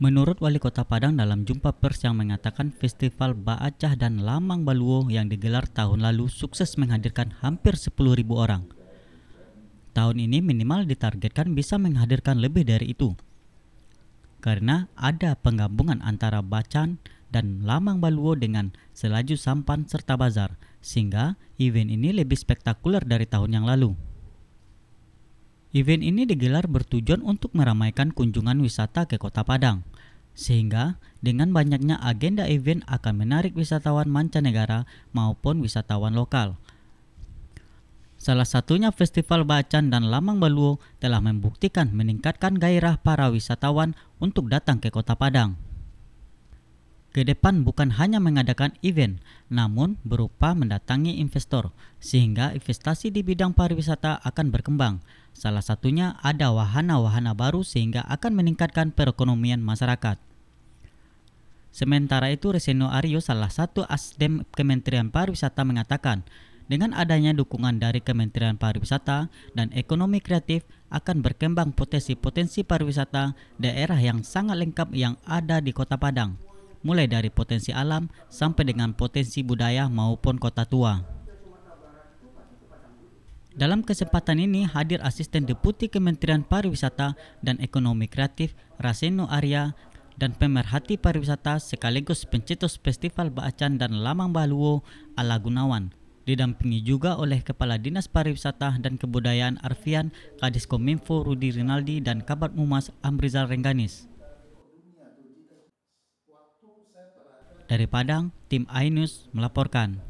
Menurut Wali Kota Padang dalam jumpa pers yang mengatakan Festival Baacah dan Lamang Baluo yang digelar tahun lalu sukses menghadirkan hampir 10.000 orang. Tahun ini minimal ditargetkan bisa menghadirkan lebih dari itu. Karena ada penggabungan antara Bacan dan Lamang Baluo dengan selaju sampan serta bazar, sehingga event ini lebih spektakuler dari tahun yang lalu. Event ini digelar bertujuan untuk meramaikan kunjungan wisata ke Kota Padang, sehingga dengan banyaknya agenda event akan menarik wisatawan mancanegara maupun wisatawan lokal. Salah satunya Festival Bacan dan Lamang Baluo telah membuktikan meningkatkan gairah para wisatawan untuk datang ke Kota Padang. Kedepan bukan hanya mengadakan event, namun berupa mendatangi investor, sehingga investasi di bidang pariwisata akan berkembang, Salah satunya ada wahana-wahana baru sehingga akan meningkatkan perekonomian masyarakat. Sementara itu, Reseno Aryo, salah satu asdem Kementerian Pariwisata mengatakan, dengan adanya dukungan dari Kementerian Pariwisata dan Ekonomi Kreatif akan berkembang potensi-potensi pariwisata daerah yang sangat lengkap yang ada di Kota Padang, mulai dari potensi alam sampai dengan potensi budaya maupun kota tua. Dalam kesempatan ini hadir Asisten Deputi Kementerian Pariwisata dan Ekonomi Kreatif Raseno Arya dan pemerhati pariwisata sekaligus pencetus Festival Baacan dan Lamang Baluo Ala Gunawan. Didampingi juga oleh Kepala Dinas Pariwisata dan Kebudayaan Arfian, Kadis Kominfo Rudi Rinaldi dan Kabat Mumas Amrizal Rengganis. Dari Padang, tim Ainus melaporkan.